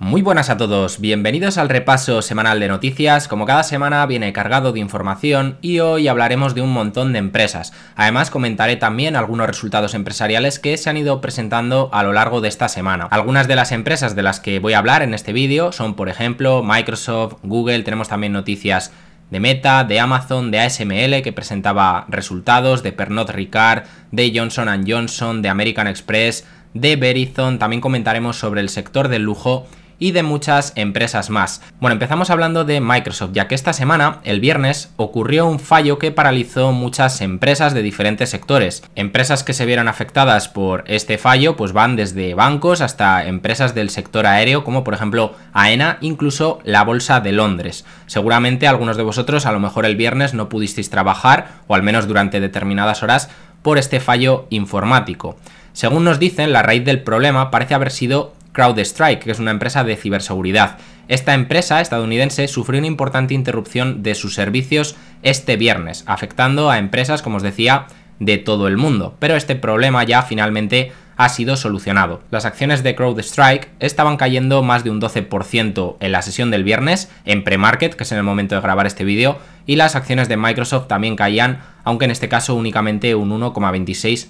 Muy buenas a todos, bienvenidos al repaso semanal de noticias, como cada semana viene cargado de información y hoy hablaremos de un montón de empresas. Además comentaré también algunos resultados empresariales que se han ido presentando a lo largo de esta semana. Algunas de las empresas de las que voy a hablar en este vídeo son por ejemplo Microsoft, Google, tenemos también noticias de Meta, de Amazon, de ASML que presentaba resultados, de Pernod Ricard, de Johnson ⁇ Johnson, de American Express, de Verizon, también comentaremos sobre el sector del lujo y de muchas empresas más. Bueno, empezamos hablando de Microsoft, ya que esta semana, el viernes, ocurrió un fallo que paralizó muchas empresas de diferentes sectores. Empresas que se vieron afectadas por este fallo, pues van desde bancos hasta empresas del sector aéreo, como por ejemplo AENA, incluso la Bolsa de Londres. Seguramente algunos de vosotros a lo mejor el viernes no pudisteis trabajar, o al menos durante determinadas horas, por este fallo informático. Según nos dicen, la raíz del problema parece haber sido CrowdStrike, que es una empresa de ciberseguridad. Esta empresa estadounidense sufrió una importante interrupción de sus servicios este viernes, afectando a empresas, como os decía, de todo el mundo. Pero este problema ya finalmente ha sido solucionado. Las acciones de CrowdStrike estaban cayendo más de un 12% en la sesión del viernes, en pre-market, que es en el momento de grabar este vídeo, y las acciones de Microsoft también caían, aunque en este caso únicamente un 1,26%.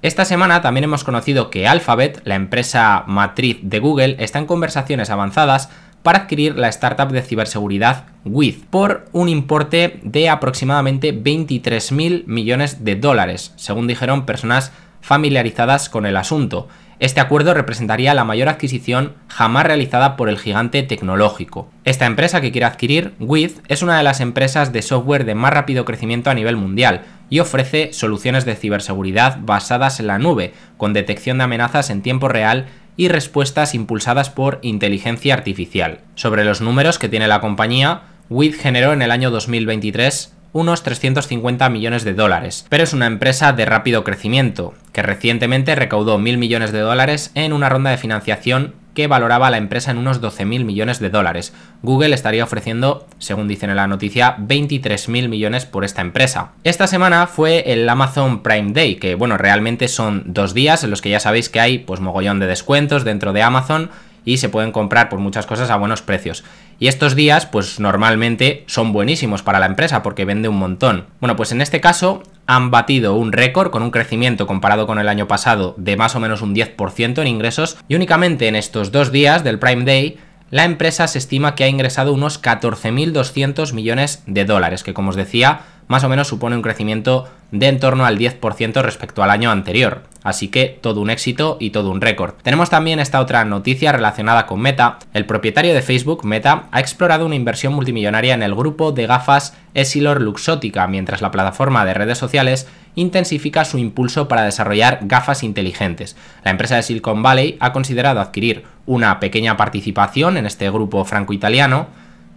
Esta semana también hemos conocido que Alphabet, la empresa matriz de Google, está en conversaciones avanzadas para adquirir la startup de ciberseguridad With por un importe de aproximadamente 23.000 millones de dólares, según dijeron personas familiarizadas con el asunto. Este acuerdo representaría la mayor adquisición jamás realizada por el gigante tecnológico. Esta empresa que quiere adquirir, With, es una de las empresas de software de más rápido crecimiento a nivel mundial, y ofrece soluciones de ciberseguridad basadas en la nube, con detección de amenazas en tiempo real y respuestas impulsadas por inteligencia artificial. Sobre los números que tiene la compañía, WID generó en el año 2023 unos 350 millones de dólares, pero es una empresa de rápido crecimiento, que recientemente recaudó mil millones de dólares en una ronda de financiación que valoraba la empresa en unos 12.000 millones de dólares. Google estaría ofreciendo, según dicen en la noticia, 23.000 millones por esta empresa. Esta semana fue el Amazon Prime Day, que bueno, realmente son dos días en los que ya sabéis que hay pues mogollón de descuentos dentro de Amazon y se pueden comprar por muchas cosas a buenos precios. Y estos días, pues normalmente son buenísimos para la empresa porque vende un montón. Bueno, pues en este caso han batido un récord con un crecimiento comparado con el año pasado de más o menos un 10% en ingresos y únicamente en estos dos días del Prime Day la empresa se estima que ha ingresado unos 14.200 millones de dólares, que como os decía, más o menos supone un crecimiento de en torno al 10% respecto al año anterior. Así que todo un éxito y todo un récord. Tenemos también esta otra noticia relacionada con Meta. El propietario de Facebook, Meta, ha explorado una inversión multimillonaria en el grupo de gafas Esilor Luxótica, mientras la plataforma de redes sociales intensifica su impulso para desarrollar gafas inteligentes. La empresa de Silicon Valley ha considerado adquirir una pequeña participación en este grupo franco-italiano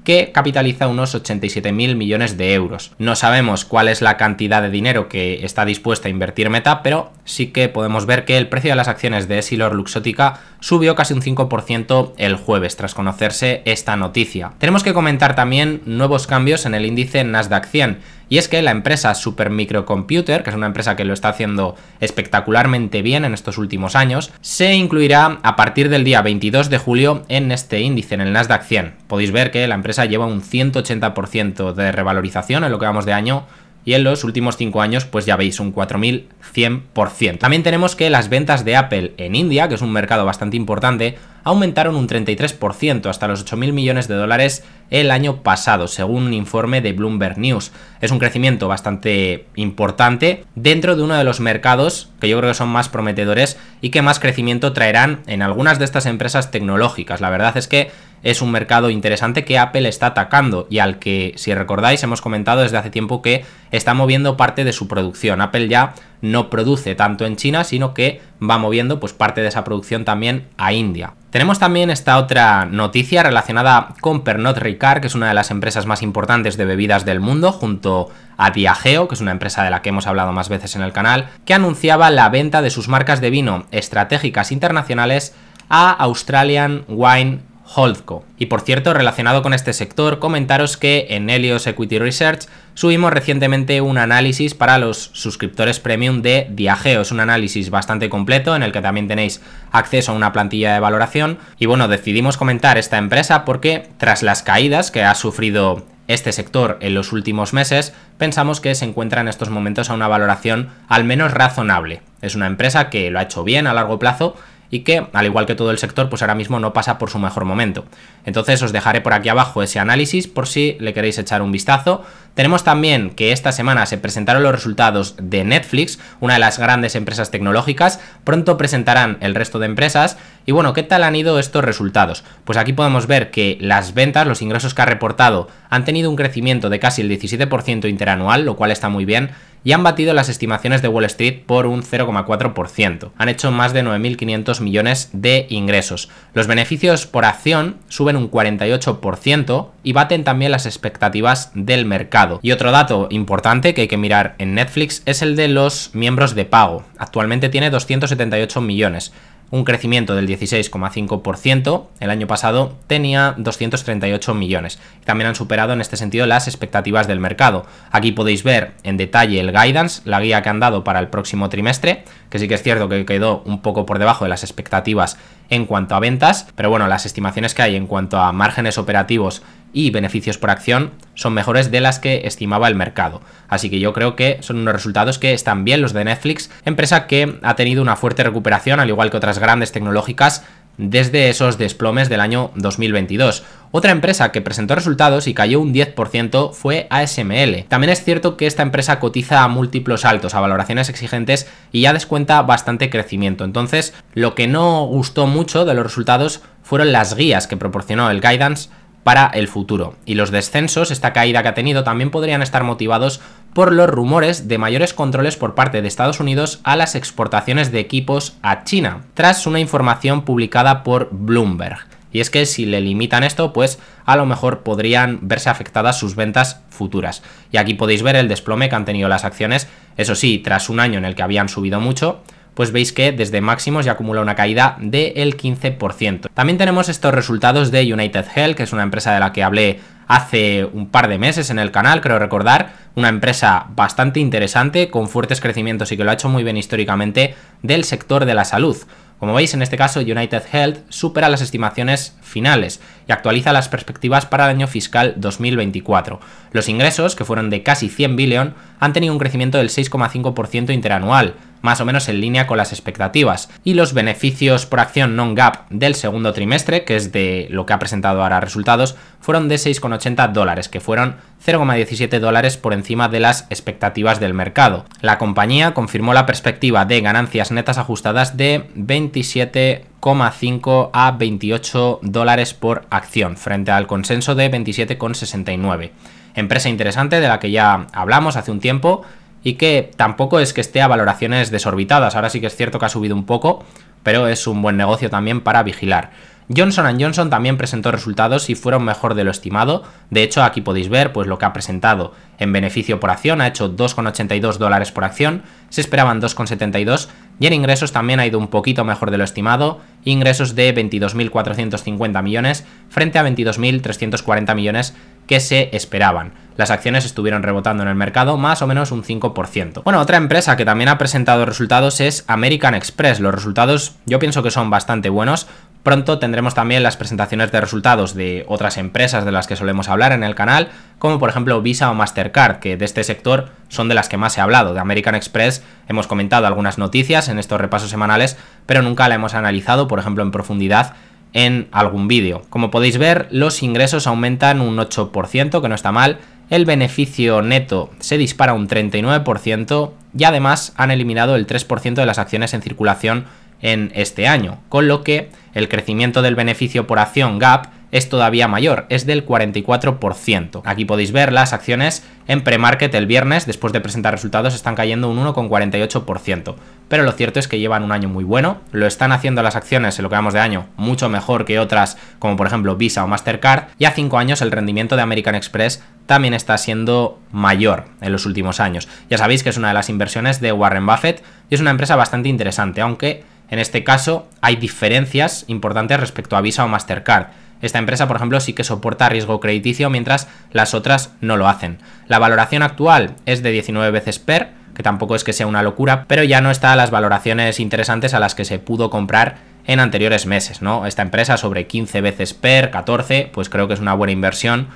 que capitaliza unos 87.000 millones de euros. No sabemos cuál es la cantidad de dinero que está dispuesta a invertir Meta, pero sí que podemos ver que el precio de las acciones de Silor Luxótica subió casi un 5% el jueves tras conocerse esta noticia. Tenemos que comentar también nuevos cambios en el índice Nasdaq 100 y es que la empresa Super Microcomputer, que es una empresa que lo está haciendo espectacularmente bien en estos últimos años, se incluirá a partir del día 22 de julio en este índice, en el Nasdaq 100. Podéis ver que la empresa lleva un 180% de revalorización en lo que vamos de año y en los últimos 5 años pues ya veis un 4100%. También tenemos que las ventas de Apple en India, que es un mercado bastante importante, aumentaron un 33% hasta los 8.000 millones de dólares el año pasado, según un informe de Bloomberg News. Es un crecimiento bastante importante dentro de uno de los mercados que yo creo que son más prometedores y que más crecimiento traerán en algunas de estas empresas tecnológicas. La verdad es que es un mercado interesante que Apple está atacando y al que, si recordáis, hemos comentado desde hace tiempo que está moviendo parte de su producción. Apple ya no produce tanto en China, sino que va moviendo pues parte de esa producción también a India. Tenemos también esta otra noticia relacionada con Pernod Ricard, que es una de las empresas más importantes de bebidas del mundo, junto a Diageo, que es una empresa de la que hemos hablado más veces en el canal, que anunciaba la venta de sus marcas de vino estratégicas internacionales a Australian Wine Holdco. Y por cierto, relacionado con este sector, comentaros que en Helios Equity Research subimos recientemente un análisis para los suscriptores premium de Diageo. Es un análisis bastante completo en el que también tenéis acceso a una plantilla de valoración. Y bueno, decidimos comentar esta empresa porque tras las caídas que ha sufrido este sector en los últimos meses, pensamos que se encuentra en estos momentos a una valoración al menos razonable. Es una empresa que lo ha hecho bien a largo plazo y que, al igual que todo el sector, pues ahora mismo no pasa por su mejor momento. Entonces os dejaré por aquí abajo ese análisis por si le queréis echar un vistazo. Tenemos también que esta semana se presentaron los resultados de Netflix, una de las grandes empresas tecnológicas, pronto presentarán el resto de empresas y bueno, ¿qué tal han ido estos resultados? Pues aquí podemos ver que las ventas, los ingresos que ha reportado, han tenido un crecimiento de casi el 17% interanual, lo cual está muy bien y han batido las estimaciones de Wall Street por un 0,4%. Han hecho más de 9.500 millones de ingresos. Los beneficios por acción suben un 48% y baten también las expectativas del mercado. Y otro dato importante que hay que mirar en Netflix es el de los miembros de pago. Actualmente tiene 278 millones un crecimiento del 16,5%. El año pasado tenía 238 millones. También han superado en este sentido las expectativas del mercado. Aquí podéis ver en detalle el guidance, la guía que han dado para el próximo trimestre, que sí que es cierto que quedó un poco por debajo de las expectativas en cuanto a ventas, pero bueno, las estimaciones que hay en cuanto a márgenes operativos y beneficios por acción son mejores de las que estimaba el mercado. Así que yo creo que son unos resultados que están bien los de Netflix, empresa que ha tenido una fuerte recuperación, al igual que otras grandes tecnológicas, desde esos desplomes del año 2022. Otra empresa que presentó resultados y cayó un 10% fue ASML. También es cierto que esta empresa cotiza a múltiplos altos, a valoraciones exigentes y ya descuenta bastante crecimiento. Entonces, lo que no gustó mucho de los resultados fueron las guías que proporcionó el guidance para el futuro. Y los descensos, esta caída que ha tenido, también podrían estar motivados por los rumores de mayores controles por parte de Estados Unidos a las exportaciones de equipos a China, tras una información publicada por Bloomberg. Y es que si le limitan esto, pues a lo mejor podrían verse afectadas sus ventas futuras. Y aquí podéis ver el desplome que han tenido las acciones, eso sí, tras un año en el que habían subido mucho, pues veis que desde máximos ya acumula una caída del 15%. También tenemos estos resultados de United Health, que es una empresa de la que hablé hace un par de meses en el canal, creo recordar, una empresa bastante interesante, con fuertes crecimientos y que lo ha hecho muy bien históricamente del sector de la salud. Como veis, en este caso United Health supera las estimaciones finales y actualiza las perspectivas para el año fiscal 2024. Los ingresos, que fueron de casi 100 billones han tenido un crecimiento del 6,5% interanual, más o menos en línea con las expectativas. Y los beneficios por acción non gap del segundo trimestre, que es de lo que ha presentado ahora resultados, fueron de 6,80 dólares, que fueron 0,17 dólares por encima de las expectativas del mercado. La compañía confirmó la perspectiva de ganancias netas ajustadas de 27,5 a 28 dólares por acción, frente al consenso de 27,69. Empresa interesante de la que ya hablamos hace un tiempo, y que tampoco es que esté a valoraciones desorbitadas. Ahora sí que es cierto que ha subido un poco, pero es un buen negocio también para vigilar. Johnson Johnson también presentó resultados y fueron mejor de lo estimado. De hecho, aquí podéis ver pues, lo que ha presentado en beneficio por acción. Ha hecho 2,82 dólares por acción. Se esperaban 2,72. Y en ingresos también ha ido un poquito mejor de lo estimado. Ingresos de 22.450 millones frente a 22.340 millones que se esperaban. Las acciones estuvieron rebotando en el mercado más o menos un 5%. Bueno, otra empresa que también ha presentado resultados es American Express. Los resultados yo pienso que son bastante buenos. Pronto tendremos también las presentaciones de resultados de otras empresas de las que solemos hablar en el canal, como por ejemplo Visa o Mastercard, que de este sector son de las que más he hablado. De American Express hemos comentado algunas noticias en estos repasos semanales, pero nunca la hemos analizado, por ejemplo, en profundidad en algún vídeo. Como podéis ver, los ingresos aumentan un 8%, que no está mal, el beneficio neto se dispara un 39% y además han eliminado el 3% de las acciones en circulación en este año, con lo que el crecimiento del beneficio por acción GAP es todavía mayor, es del 44%. Aquí podéis ver las acciones en pre-market el viernes, después de presentar resultados, están cayendo un 1,48%. Pero lo cierto es que llevan un año muy bueno, lo están haciendo las acciones en lo que vamos de año mucho mejor que otras, como por ejemplo Visa o Mastercard, y a 5 años el rendimiento de American Express también está siendo mayor en los últimos años. Ya sabéis que es una de las inversiones de Warren Buffett y es una empresa bastante interesante, aunque en este caso hay diferencias importantes respecto a Visa o Mastercard. Esta empresa, por ejemplo, sí que soporta riesgo crediticio, mientras las otras no lo hacen. La valoración actual es de 19 veces PER, que tampoco es que sea una locura, pero ya no está a las valoraciones interesantes a las que se pudo comprar en anteriores meses, ¿no? Esta empresa sobre 15 veces PER, 14, pues creo que es una buena inversión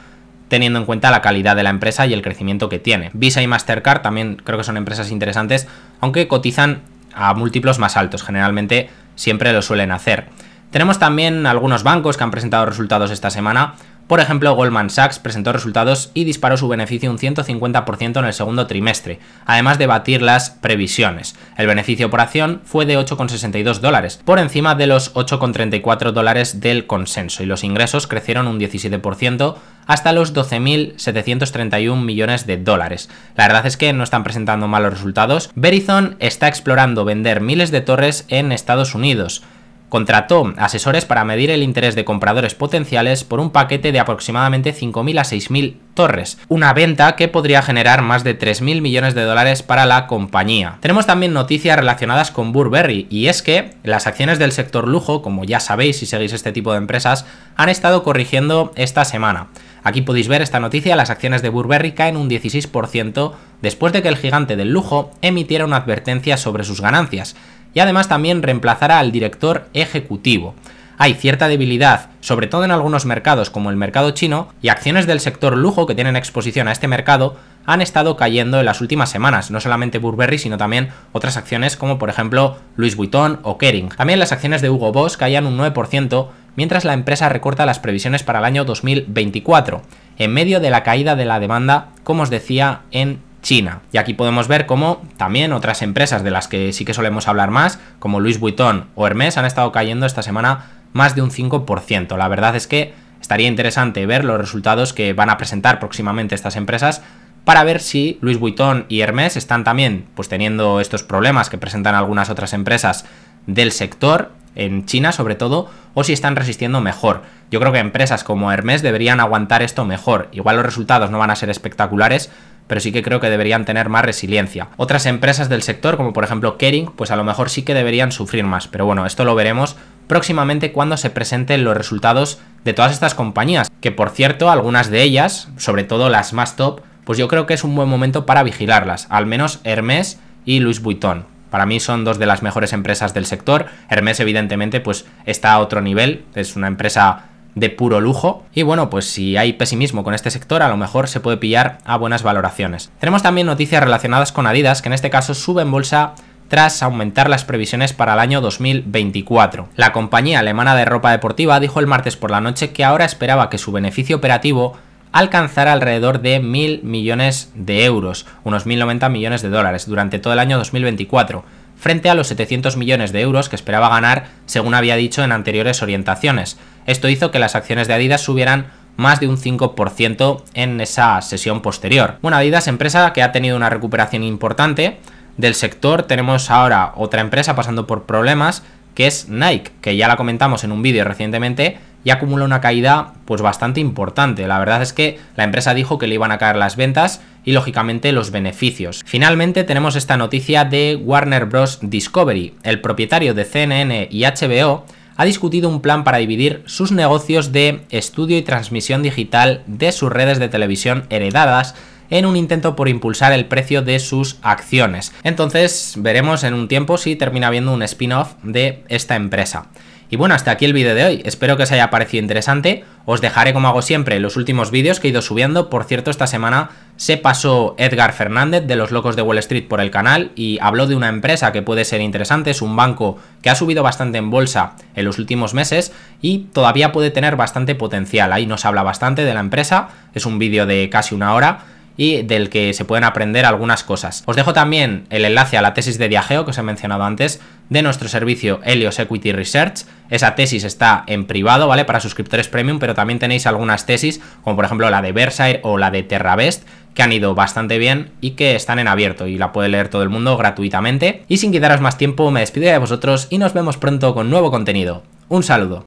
teniendo en cuenta la calidad de la empresa y el crecimiento que tiene. Visa y Mastercard también creo que son empresas interesantes, aunque cotizan a múltiplos más altos, generalmente siempre lo suelen hacer. Tenemos también algunos bancos que han presentado resultados esta semana. Por ejemplo, Goldman Sachs presentó resultados y disparó su beneficio un 150% en el segundo trimestre, además de batir las previsiones. El beneficio por acción fue de 8,62 dólares, por encima de los 8,34 dólares del consenso, y los ingresos crecieron un 17% hasta los 12.731 millones de dólares. La verdad es que no están presentando malos resultados. Verizon está explorando vender miles de torres en Estados Unidos contrató asesores para medir el interés de compradores potenciales por un paquete de aproximadamente 5.000 a 6.000 torres, una venta que podría generar más de 3.000 millones de dólares para la compañía. Tenemos también noticias relacionadas con Burberry y es que las acciones del sector lujo, como ya sabéis si seguís este tipo de empresas, han estado corrigiendo esta semana. Aquí podéis ver esta noticia, las acciones de Burberry caen un 16% después de que el gigante del lujo emitiera una advertencia sobre sus ganancias y además también reemplazará al director ejecutivo. Hay cierta debilidad, sobre todo en algunos mercados como el mercado chino, y acciones del sector lujo que tienen exposición a este mercado han estado cayendo en las últimas semanas, no solamente Burberry, sino también otras acciones como por ejemplo Louis Vuitton o Kering. También las acciones de Hugo Boss caían un 9%, mientras la empresa recorta las previsiones para el año 2024, en medio de la caída de la demanda, como os decía, en China. Y aquí podemos ver cómo también otras empresas de las que sí que solemos hablar más, como Louis Vuitton o Hermes, han estado cayendo esta semana más de un 5%. La verdad es que estaría interesante ver los resultados que van a presentar próximamente estas empresas para ver si Louis Vuitton y Hermes están también pues teniendo estos problemas que presentan algunas otras empresas del sector en China sobre todo o si están resistiendo mejor. Yo creo que empresas como Hermes deberían aguantar esto mejor. Igual los resultados no van a ser espectaculares, pero sí que creo que deberían tener más resiliencia. Otras empresas del sector, como por ejemplo Kering, pues a lo mejor sí que deberían sufrir más, pero bueno, esto lo veremos próximamente cuando se presenten los resultados de todas estas compañías, que por cierto, algunas de ellas, sobre todo las más top, pues yo creo que es un buen momento para vigilarlas, al menos Hermes y Louis Vuitton. Para mí son dos de las mejores empresas del sector. Hermes evidentemente pues está a otro nivel, es una empresa de puro lujo. Y bueno, pues si hay pesimismo con este sector, a lo mejor se puede pillar a buenas valoraciones. Tenemos también noticias relacionadas con Adidas, que en este caso sube en bolsa tras aumentar las previsiones para el año 2024. La compañía alemana de ropa deportiva dijo el martes por la noche que ahora esperaba que su beneficio operativo alcanzara alrededor de mil millones de euros, unos 1.090 millones de dólares, durante todo el año 2024 frente a los 700 millones de euros que esperaba ganar, según había dicho en anteriores orientaciones. Esto hizo que las acciones de Adidas subieran más de un 5% en esa sesión posterior. Bueno, Adidas, empresa que ha tenido una recuperación importante del sector, tenemos ahora otra empresa pasando por problemas, que es Nike, que ya la comentamos en un vídeo recientemente, y acumula una caída pues bastante importante. La verdad es que la empresa dijo que le iban a caer las ventas y lógicamente los beneficios. Finalmente tenemos esta noticia de Warner Bros. Discovery. El propietario de CNN y HBO ha discutido un plan para dividir sus negocios de estudio y transmisión digital de sus redes de televisión heredadas en un intento por impulsar el precio de sus acciones. Entonces veremos en un tiempo si termina habiendo un spin-off de esta empresa. Y bueno, hasta aquí el vídeo de hoy, espero que os haya parecido interesante, os dejaré como hago siempre los últimos vídeos que he ido subiendo, por cierto esta semana se pasó Edgar Fernández de Los Locos de Wall Street por el canal y habló de una empresa que puede ser interesante, es un banco que ha subido bastante en bolsa en los últimos meses y todavía puede tener bastante potencial, ahí nos habla bastante de la empresa, es un vídeo de casi una hora, y del que se pueden aprender algunas cosas. Os dejo también el enlace a la tesis de viajeo que os he mencionado antes de nuestro servicio Helios Equity Research. Esa tesis está en privado, ¿vale? Para suscriptores premium, pero también tenéis algunas tesis, como por ejemplo la de Versailles o la de Terravest, que han ido bastante bien y que están en abierto y la puede leer todo el mundo gratuitamente. Y sin quitaros más tiempo, me despido de vosotros y nos vemos pronto con nuevo contenido. Un saludo.